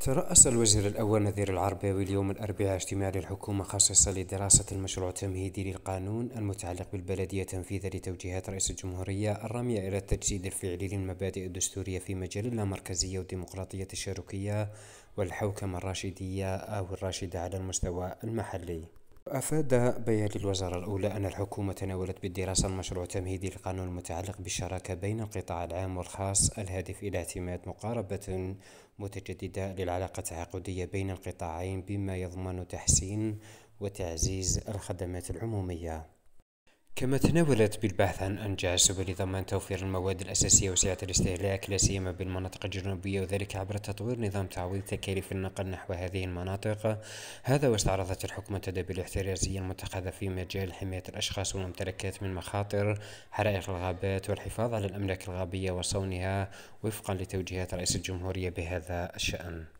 ترأس الوزير الأول نذير العرباوي اليوم الأربعاء اجتماع للحكومة خصيصة لدراسة المشروع التمهيدي للقانون المتعلق بالبلدية تنفيذا لتوجيهات رئيس الجمهورية الرامية إلى التجسيد الفعلي للمبادئ الدستورية في مجال اللامركزية والديمقراطية التشاركية والحوكمة الراشدية أو الراشدة على المستوى المحلي أفاد بيان الوزارة الأولى أن الحكومة تناولت بالدراسة المشروع تمهيدي للقانون المتعلق بالشراكة بين القطاع العام والخاص الهادف إلى اعتماد مقاربة متجددة للعلاقة التعاقدية بين القطاعين بما يضمن تحسين وتعزيز الخدمات العمومية كما تناولت بالبحث عن أنجع سبل لضمان توفير المواد الأساسية وسعة الاستهلاك لا سيما بالمناطق الجنوبية وذلك عبر تطوير نظام تعويض تكاليف النقل نحو هذه المناطق هذا واستعرضت الحكومة التدابير الاحترازية المتخذة في مجال حماية الأشخاص والممتلكات من مخاطر حرائق الغابات والحفاظ على الأملاك الغابية وصونها وفقا لتوجيهات رئيس الجمهورية بهذا الشأن